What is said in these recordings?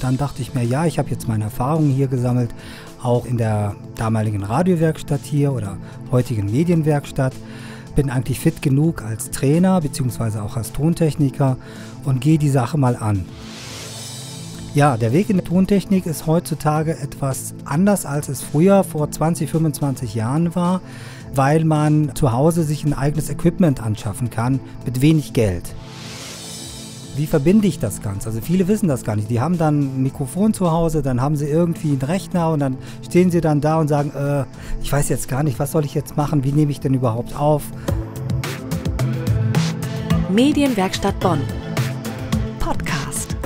Dann dachte ich mir, ja, ich habe jetzt meine Erfahrungen hier gesammelt, auch in der damaligen Radiowerkstatt hier oder heutigen Medienwerkstatt. Bin eigentlich fit genug als Trainer bzw. auch als Tontechniker und gehe die Sache mal an. Ja, der Weg in der Tontechnik ist heutzutage etwas anders, als es früher vor 20, 25 Jahren war, weil man zu Hause sich ein eigenes Equipment anschaffen kann mit wenig Geld wie verbinde ich das Ganze? Also viele wissen das gar nicht. Die haben dann ein Mikrofon zu Hause, dann haben sie irgendwie einen Rechner und dann stehen sie dann da und sagen, äh, ich weiß jetzt gar nicht, was soll ich jetzt machen, wie nehme ich denn überhaupt auf? Medienwerkstatt Bonn. Podcast.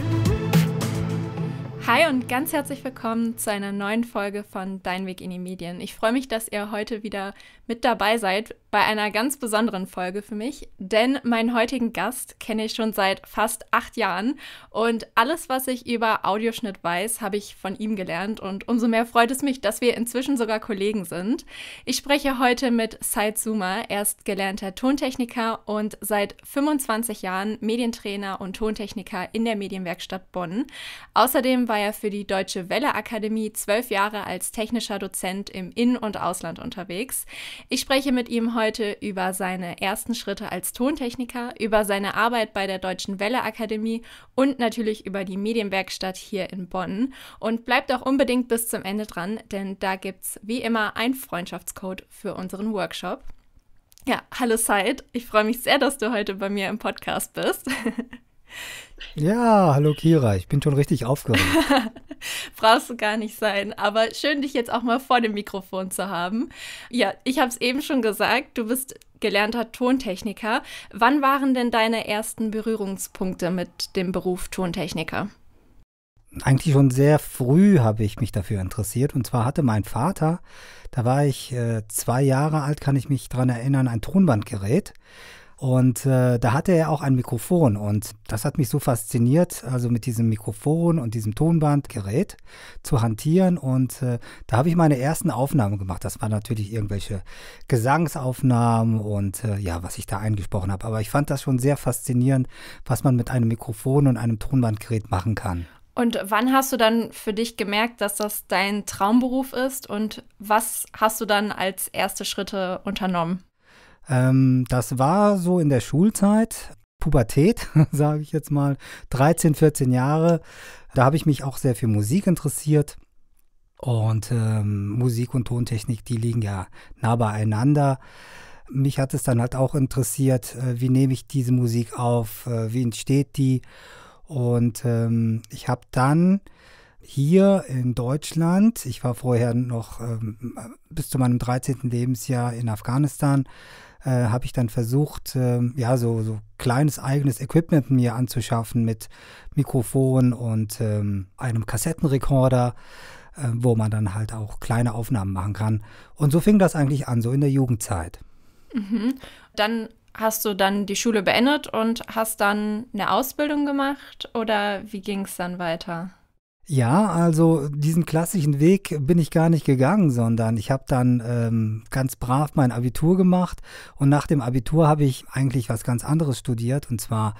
Hi und ganz herzlich willkommen zu einer neuen Folge von Dein Weg in die Medien. Ich freue mich, dass ihr heute wieder mit dabei seid bei einer ganz besonderen Folge für mich, denn meinen heutigen Gast kenne ich schon seit fast acht Jahren und alles, was ich über Audioschnitt weiß, habe ich von ihm gelernt und umso mehr freut es mich, dass wir inzwischen sogar Kollegen sind. Ich spreche heute mit Said Zuma, er ist gelernter Tontechniker und seit 25 Jahren Medientrainer und Tontechniker in der Medienwerkstatt Bonn. Außerdem war er für die Deutsche Welle Akademie zwölf Jahre als technischer Dozent im In- und Ausland unterwegs. Ich spreche mit ihm heute heute über seine ersten Schritte als Tontechniker, über seine Arbeit bei der Deutschen Welle Akademie und natürlich über die Medienwerkstatt hier in Bonn. Und bleibt auch unbedingt bis zum Ende dran, denn da gibt es wie immer ein Freundschaftscode für unseren Workshop. Ja, hallo Said, ich freue mich sehr, dass du heute bei mir im Podcast bist. Ja, hallo Kira, ich bin schon richtig aufgeregt. Brauchst du gar nicht sein, aber schön, dich jetzt auch mal vor dem Mikrofon zu haben. Ja, ich habe es eben schon gesagt, du bist gelernter Tontechniker. Wann waren denn deine ersten Berührungspunkte mit dem Beruf Tontechniker? Eigentlich schon sehr früh habe ich mich dafür interessiert. Und zwar hatte mein Vater, da war ich äh, zwei Jahre alt, kann ich mich daran erinnern, ein Tonbandgerät. Und äh, da hatte er auch ein Mikrofon und das hat mich so fasziniert, also mit diesem Mikrofon und diesem Tonbandgerät zu hantieren. Und äh, da habe ich meine ersten Aufnahmen gemacht. Das waren natürlich irgendwelche Gesangsaufnahmen und äh, ja, was ich da eingesprochen habe. Aber ich fand das schon sehr faszinierend, was man mit einem Mikrofon und einem Tonbandgerät machen kann. Und wann hast du dann für dich gemerkt, dass das dein Traumberuf ist? Und was hast du dann als erste Schritte unternommen? Ähm, das war so in der Schulzeit, Pubertät, sage ich jetzt mal, 13, 14 Jahre. Da habe ich mich auch sehr für Musik interessiert. Und ähm, Musik und Tontechnik, die liegen ja nah beieinander. Mich hat es dann halt auch interessiert, äh, wie nehme ich diese Musik auf, äh, wie entsteht die. Und ähm, ich habe dann hier in Deutschland, ich war vorher noch ähm, äh, bis zu meinem 13. Lebensjahr in Afghanistan, äh, habe ich dann versucht, äh, ja, so, so kleines eigenes Equipment mir anzuschaffen mit Mikrofon und ähm, einem Kassettenrekorder, äh, wo man dann halt auch kleine Aufnahmen machen kann. Und so fing das eigentlich an, so in der Jugendzeit. Mhm. Dann hast du dann die Schule beendet und hast dann eine Ausbildung gemacht oder wie ging es dann weiter? Ja, also diesen klassischen Weg bin ich gar nicht gegangen, sondern ich habe dann ähm, ganz brav mein Abitur gemacht und nach dem Abitur habe ich eigentlich was ganz anderes studiert und zwar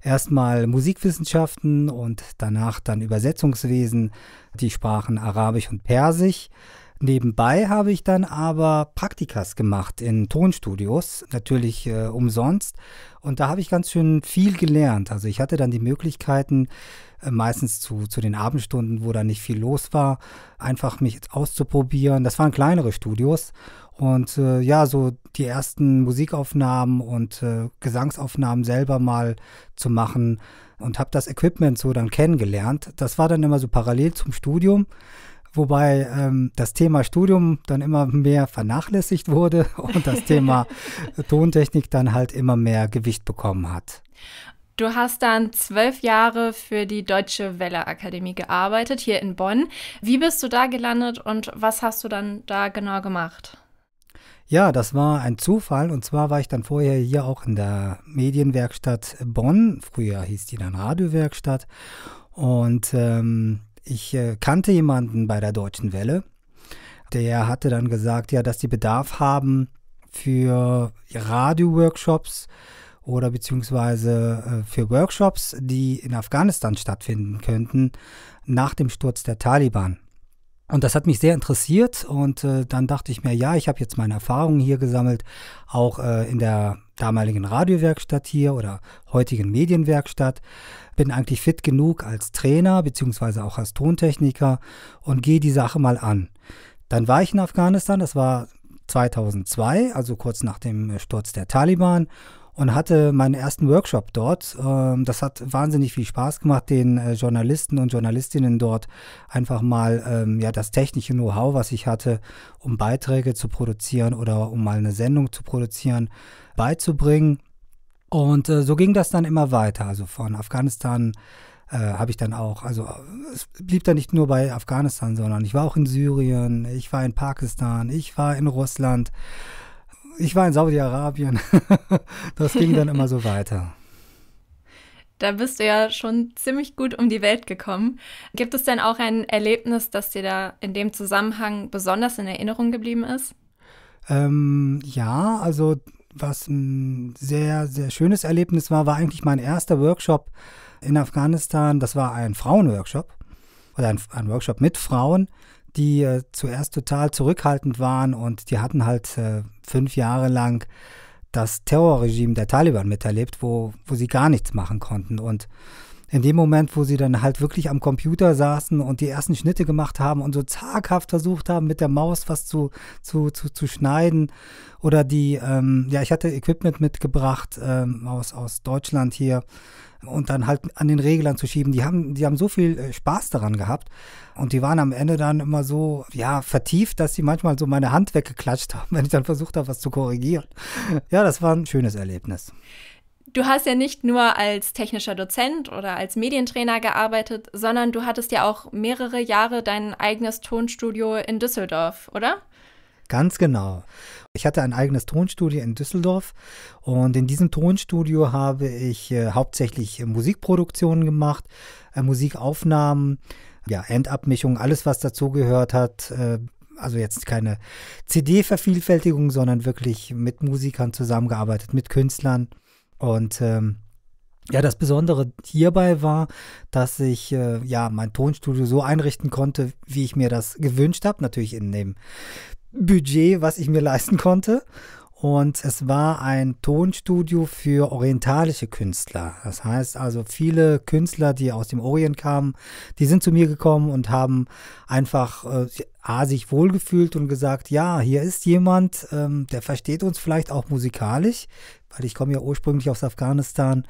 erstmal Musikwissenschaften und danach dann Übersetzungswesen, die Sprachen Arabisch und Persisch. Nebenbei habe ich dann aber Praktikas gemacht in Tonstudios, natürlich äh, umsonst. Und da habe ich ganz schön viel gelernt. Also ich hatte dann die Möglichkeiten, äh, meistens zu, zu den Abendstunden, wo da nicht viel los war, einfach mich auszuprobieren. Das waren kleinere Studios. Und äh, ja, so die ersten Musikaufnahmen und äh, Gesangsaufnahmen selber mal zu machen und habe das Equipment so dann kennengelernt. Das war dann immer so parallel zum Studium wobei ähm, das Thema Studium dann immer mehr vernachlässigt wurde und das Thema Tontechnik dann halt immer mehr Gewicht bekommen hat. Du hast dann zwölf Jahre für die Deutsche Welle Akademie gearbeitet, hier in Bonn. Wie bist du da gelandet und was hast du dann da genau gemacht? Ja, das war ein Zufall. Und zwar war ich dann vorher hier auch in der Medienwerkstatt Bonn. Früher hieß die dann Radiowerkstatt. Und ähm, ich äh, kannte jemanden bei der Deutschen Welle, der hatte dann gesagt, ja, dass die Bedarf haben für Radio-Workshops oder beziehungsweise äh, für Workshops, die in Afghanistan stattfinden könnten nach dem Sturz der Taliban. Und das hat mich sehr interessiert und äh, dann dachte ich mir, ja, ich habe jetzt meine Erfahrungen hier gesammelt, auch äh, in der damaligen Radiowerkstatt hier oder heutigen Medienwerkstatt. Bin eigentlich fit genug als Trainer beziehungsweise auch als Tontechniker und gehe die Sache mal an. Dann war ich in Afghanistan, das war 2002, also kurz nach dem Sturz der Taliban und hatte meinen ersten Workshop dort. Ähm, das hat wahnsinnig viel Spaß gemacht, den äh, Journalisten und Journalistinnen dort einfach mal ähm, ja, das technische Know-how, was ich hatte, um Beiträge zu produzieren oder um mal eine Sendung zu produzieren, beizubringen. Und äh, so ging das dann immer weiter. Also von Afghanistan äh, habe ich dann auch, also es blieb dann nicht nur bei Afghanistan, sondern ich war auch in Syrien, ich war in Pakistan, ich war in Russland ich war in Saudi-Arabien. das ging dann immer so weiter. Da bist du ja schon ziemlich gut um die Welt gekommen. Gibt es denn auch ein Erlebnis, das dir da in dem Zusammenhang besonders in Erinnerung geblieben ist? Ähm, ja, also was ein sehr, sehr schönes Erlebnis war, war eigentlich mein erster Workshop in Afghanistan. Das war ein Frauenworkshop oder ein, ein Workshop mit Frauen die äh, zuerst total zurückhaltend waren und die hatten halt äh, fünf Jahre lang das Terrorregime der Taliban miterlebt, wo, wo sie gar nichts machen konnten. Und in dem Moment, wo sie dann halt wirklich am Computer saßen und die ersten Schnitte gemacht haben und so zaghaft versucht haben, mit der Maus was zu, zu, zu, zu schneiden. Oder die, ähm, ja, ich hatte Equipment mitgebracht ähm, aus, aus Deutschland hier und dann halt an den Reglern zu schieben. Die haben, die haben so viel äh, Spaß daran gehabt und die waren am Ende dann immer so, ja, vertieft, dass sie manchmal so meine Hand weggeklatscht haben, wenn ich dann versucht habe, was zu korrigieren. Ja, das war ein schönes Erlebnis. Du hast ja nicht nur als technischer Dozent oder als Medientrainer gearbeitet, sondern du hattest ja auch mehrere Jahre dein eigenes Tonstudio in Düsseldorf, oder? Ganz genau. Ich hatte ein eigenes Tonstudio in Düsseldorf und in diesem Tonstudio habe ich äh, hauptsächlich äh, Musikproduktionen gemacht, äh, Musikaufnahmen, ja, Endabmischung, alles was dazugehört hat. Äh, also jetzt keine CD-Vervielfältigung, sondern wirklich mit Musikern zusammengearbeitet, mit Künstlern. Und ähm, ja, das Besondere hierbei war, dass ich äh, ja mein Tonstudio so einrichten konnte, wie ich mir das gewünscht habe, natürlich in dem Budget, was ich mir leisten konnte. Und es war ein Tonstudio für orientalische Künstler. Das heißt also, viele Künstler, die aus dem Orient kamen, die sind zu mir gekommen und haben einfach äh, A, sich wohlgefühlt und gesagt, ja, hier ist jemand, ähm, der versteht uns vielleicht auch musikalisch weil ich komme ja ursprünglich aus Afghanistan.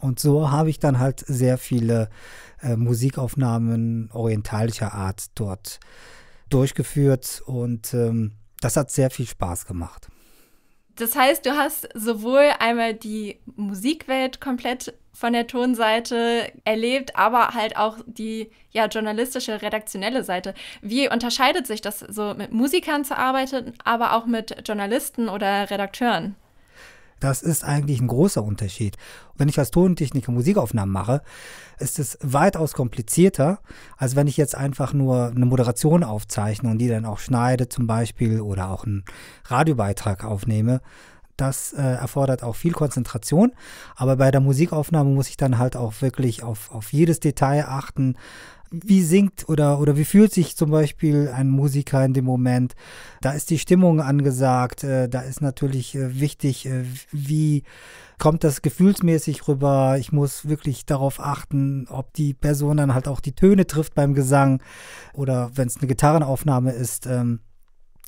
Und so habe ich dann halt sehr viele äh, Musikaufnahmen orientalischer Art dort durchgeführt und ähm, das hat sehr viel Spaß gemacht. Das heißt, du hast sowohl einmal die Musikwelt komplett von der Tonseite erlebt, aber halt auch die ja, journalistische, redaktionelle Seite. Wie unterscheidet sich das so mit Musikern zu arbeiten, aber auch mit Journalisten oder Redakteuren? Das ist eigentlich ein großer Unterschied. Und wenn ich als Tontechniker Musikaufnahmen mache, ist es weitaus komplizierter, als wenn ich jetzt einfach nur eine Moderation aufzeichne und die dann auch schneide zum Beispiel oder auch einen Radiobeitrag aufnehme. Das äh, erfordert auch viel Konzentration, aber bei der Musikaufnahme muss ich dann halt auch wirklich auf, auf jedes Detail achten, wie singt oder, oder wie fühlt sich zum Beispiel ein Musiker in dem Moment. Da ist die Stimmung angesagt, äh, da ist natürlich äh, wichtig, äh, wie kommt das gefühlsmäßig rüber. Ich muss wirklich darauf achten, ob die Person dann halt auch die Töne trifft beim Gesang oder wenn es eine Gitarrenaufnahme ist. Ähm,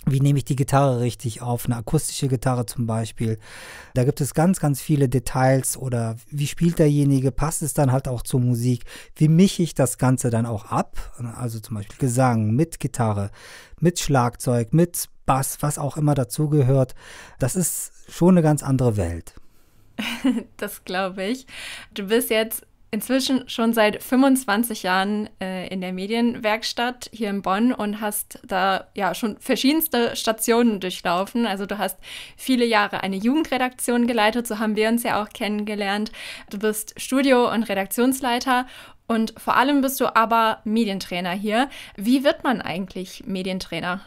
wie nehme ich die Gitarre richtig auf, eine akustische Gitarre zum Beispiel. Da gibt es ganz, ganz viele Details oder wie spielt derjenige, passt es dann halt auch zur Musik, wie mische ich das Ganze dann auch ab, also zum Beispiel Gesang mit Gitarre, mit Schlagzeug, mit Bass, was auch immer dazugehört. Das ist schon eine ganz andere Welt. das glaube ich. Du bist jetzt inzwischen schon seit 25 Jahren äh, in der Medienwerkstatt hier in Bonn und hast da ja schon verschiedenste Stationen durchlaufen. Also du hast viele Jahre eine Jugendredaktion geleitet, so haben wir uns ja auch kennengelernt. Du bist Studio- und Redaktionsleiter und vor allem bist du aber Medientrainer hier. Wie wird man eigentlich Medientrainer?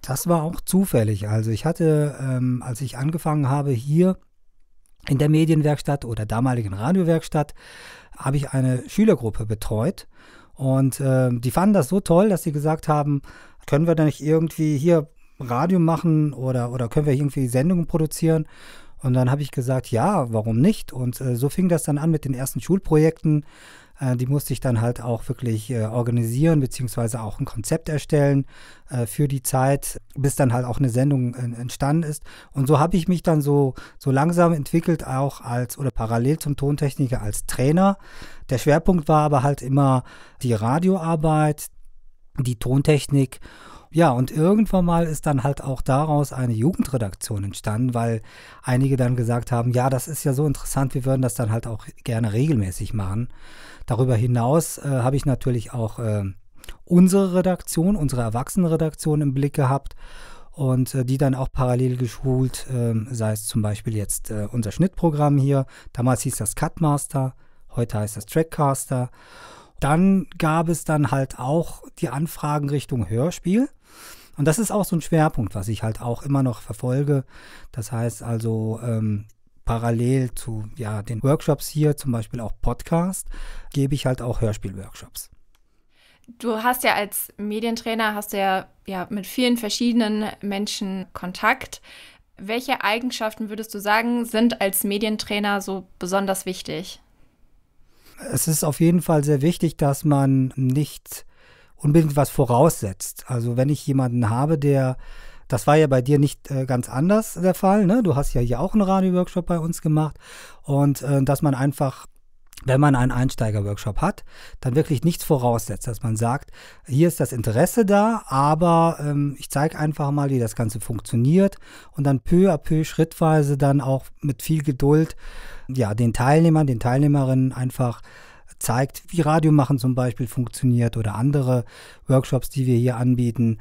Das war auch zufällig. Also ich hatte, ähm, als ich angefangen habe, hier in der Medienwerkstatt oder damaligen Radiowerkstatt habe ich eine Schülergruppe betreut und äh, die fanden das so toll, dass sie gesagt haben, können wir da nicht irgendwie hier Radio machen oder, oder können wir irgendwie Sendungen produzieren? Und dann habe ich gesagt, ja, warum nicht? Und äh, so fing das dann an mit den ersten Schulprojekten. Äh, die musste ich dann halt auch wirklich äh, organisieren, beziehungsweise auch ein Konzept erstellen äh, für die Zeit, bis dann halt auch eine Sendung äh, entstanden ist. Und so habe ich mich dann so, so langsam entwickelt, auch als oder parallel zum Tontechniker als Trainer. Der Schwerpunkt war aber halt immer die Radioarbeit, die Tontechnik. Ja, und irgendwann mal ist dann halt auch daraus eine Jugendredaktion entstanden, weil einige dann gesagt haben, ja, das ist ja so interessant, wir würden das dann halt auch gerne regelmäßig machen. Darüber hinaus äh, habe ich natürlich auch äh, unsere Redaktion, unsere Erwachsenenredaktion im Blick gehabt und äh, die dann auch parallel geschult, ähm, sei es zum Beispiel jetzt äh, unser Schnittprogramm hier. Damals hieß das Cutmaster, heute heißt das Trackcaster. Dann gab es dann halt auch die Anfragen Richtung Hörspiel. Und das ist auch so ein Schwerpunkt, was ich halt auch immer noch verfolge. Das heißt also, ähm, parallel zu ja, den Workshops hier, zum Beispiel auch Podcast, gebe ich halt auch Hörspielworkshops. Du hast ja als Medientrainer, hast ja, ja mit vielen verschiedenen Menschen Kontakt. Welche Eigenschaften würdest du sagen, sind als Medientrainer so besonders wichtig? Es ist auf jeden Fall sehr wichtig, dass man nicht unbedingt was voraussetzt. Also wenn ich jemanden habe, der das war ja bei dir nicht äh, ganz anders der Fall. Ne? Du hast ja hier auch einen Radio-Workshop bei uns gemacht. Und äh, dass man einfach wenn man einen Einsteiger-Workshop hat, dann wirklich nichts voraussetzt, dass man sagt, hier ist das Interesse da, aber ähm, ich zeige einfach mal, wie das Ganze funktioniert und dann peu à peu schrittweise dann auch mit viel Geduld ja den Teilnehmern, den Teilnehmerinnen einfach zeigt, wie Radio machen zum Beispiel funktioniert oder andere Workshops, die wir hier anbieten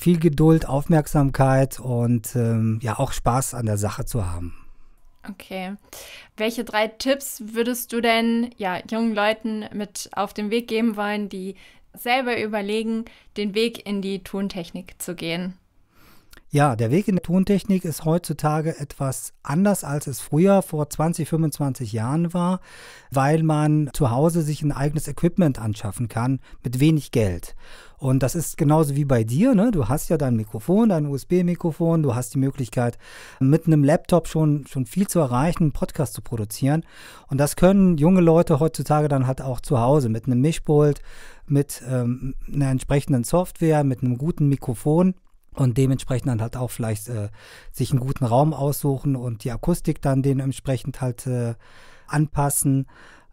viel Geduld, Aufmerksamkeit und ähm, ja auch Spaß an der Sache zu haben. Okay. Welche drei Tipps würdest du denn ja, jungen Leuten mit auf den Weg geben wollen, die selber überlegen, den Weg in die Tontechnik zu gehen? Ja, der Weg in der Tontechnik ist heutzutage etwas anders, als es früher vor 20, 25 Jahren war, weil man zu Hause sich ein eigenes Equipment anschaffen kann mit wenig Geld. Und das ist genauso wie bei dir. Ne? Du hast ja dein Mikrofon, dein USB-Mikrofon, du hast die Möglichkeit, mit einem Laptop schon, schon viel zu erreichen, einen Podcast zu produzieren. Und das können junge Leute heutzutage dann halt auch zu Hause mit einem Mischpult, mit ähm, einer entsprechenden Software, mit einem guten Mikrofon und dementsprechend dann halt auch vielleicht äh, sich einen guten Raum aussuchen und die Akustik dann dementsprechend halt äh, anpassen.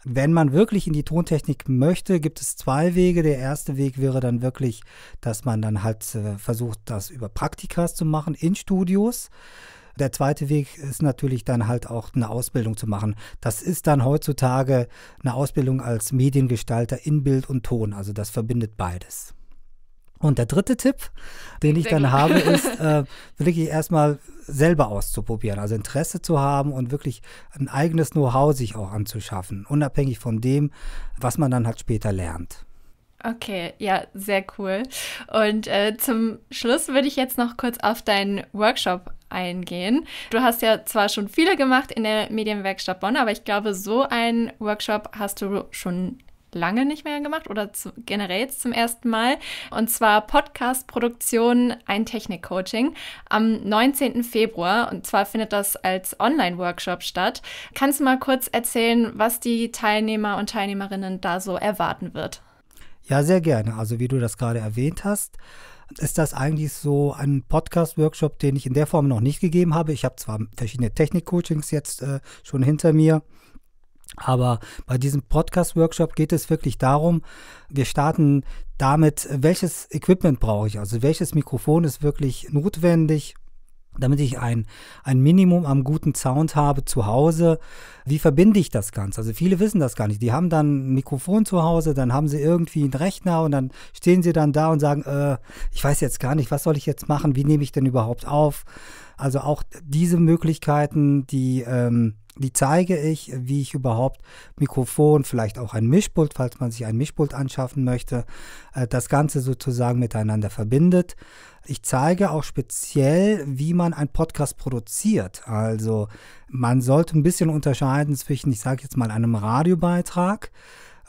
Wenn man wirklich in die Tontechnik möchte, gibt es zwei Wege. Der erste Weg wäre dann wirklich, dass man dann halt äh, versucht, das über Praktikas zu machen in Studios. Der zweite Weg ist natürlich dann halt auch eine Ausbildung zu machen. Das ist dann heutzutage eine Ausbildung als Mediengestalter in Bild und Ton. Also das verbindet beides. Und der dritte Tipp, den ich dann habe, ist äh, wirklich erstmal selber auszuprobieren, also Interesse zu haben und wirklich ein eigenes Know-how sich auch anzuschaffen, unabhängig von dem, was man dann halt später lernt. Okay, ja, sehr cool. Und äh, zum Schluss würde ich jetzt noch kurz auf deinen Workshop eingehen. Du hast ja zwar schon viele gemacht in der Medienwerkstatt Bonn, aber ich glaube, so einen Workshop hast du schon lange nicht mehr gemacht oder zu, generell zum ersten Mal. Und zwar Podcast-Produktion, ein Technik-Coaching am 19. Februar. Und zwar findet das als Online-Workshop statt. Kannst du mal kurz erzählen, was die Teilnehmer und Teilnehmerinnen da so erwarten wird? Ja, sehr gerne. Also wie du das gerade erwähnt hast, ist das eigentlich so ein Podcast-Workshop, den ich in der Form noch nicht gegeben habe. Ich habe zwar verschiedene Technik-Coachings jetzt äh, schon hinter mir, aber bei diesem Podcast-Workshop geht es wirklich darum, wir starten damit, welches Equipment brauche ich, also welches Mikrofon ist wirklich notwendig, damit ich ein, ein Minimum am guten Sound habe zu Hause. Wie verbinde ich das Ganze? Also viele wissen das gar nicht. Die haben dann ein Mikrofon zu Hause, dann haben sie irgendwie einen Rechner und dann stehen sie dann da und sagen, äh, ich weiß jetzt gar nicht, was soll ich jetzt machen, wie nehme ich denn überhaupt auf? Also auch diese Möglichkeiten, die ähm, die zeige ich, wie ich überhaupt Mikrofon, vielleicht auch ein Mischpult, falls man sich ein Mischpult anschaffen möchte, äh, das Ganze sozusagen miteinander verbindet. Ich zeige auch speziell, wie man einen Podcast produziert. Also man sollte ein bisschen unterscheiden zwischen, ich sage jetzt mal, einem Radiobeitrag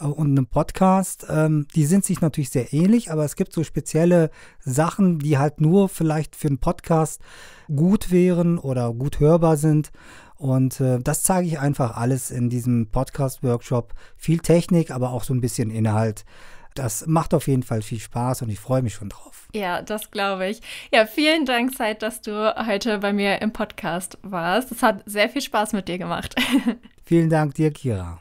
äh, und einem Podcast, ähm, die sind sich natürlich sehr ähnlich, aber es gibt so spezielle Sachen, die halt nur vielleicht für einen Podcast gut wären oder gut hörbar sind und äh, das zeige ich einfach alles in diesem Podcast-Workshop. Viel Technik, aber auch so ein bisschen Inhalt. Das macht auf jeden Fall viel Spaß und ich freue mich schon drauf. Ja, das glaube ich. Ja, vielen Dank, Zeit, dass du heute bei mir im Podcast warst. Es hat sehr viel Spaß mit dir gemacht. vielen Dank dir, Kira.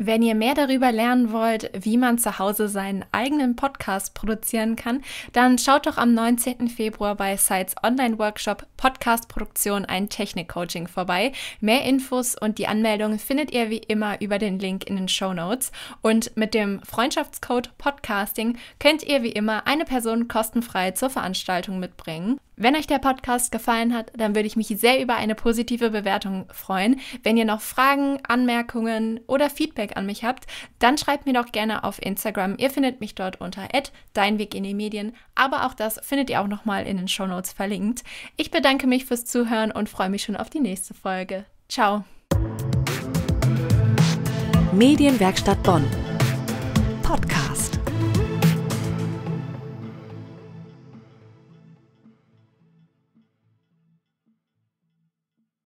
Wenn ihr mehr darüber lernen wollt, wie man zu Hause seinen eigenen Podcast produzieren kann, dann schaut doch am 19. Februar bei Sites Online Workshop Podcast Produktion ein Technik-Coaching vorbei. Mehr Infos und die Anmeldung findet ihr wie immer über den Link in den Show Notes. Und mit dem Freundschaftscode Podcasting könnt ihr wie immer eine Person kostenfrei zur Veranstaltung mitbringen. Wenn euch der Podcast gefallen hat, dann würde ich mich sehr über eine positive Bewertung freuen. Wenn ihr noch Fragen, Anmerkungen oder Feedback Feedback an mich habt, dann schreibt mir doch gerne auf Instagram. Ihr findet mich dort unter deinweg in die Medien, aber auch das findet ihr auch nochmal in den Shownotes verlinkt. Ich bedanke mich fürs Zuhören und freue mich schon auf die nächste Folge. Ciao! Medienwerkstatt Bonn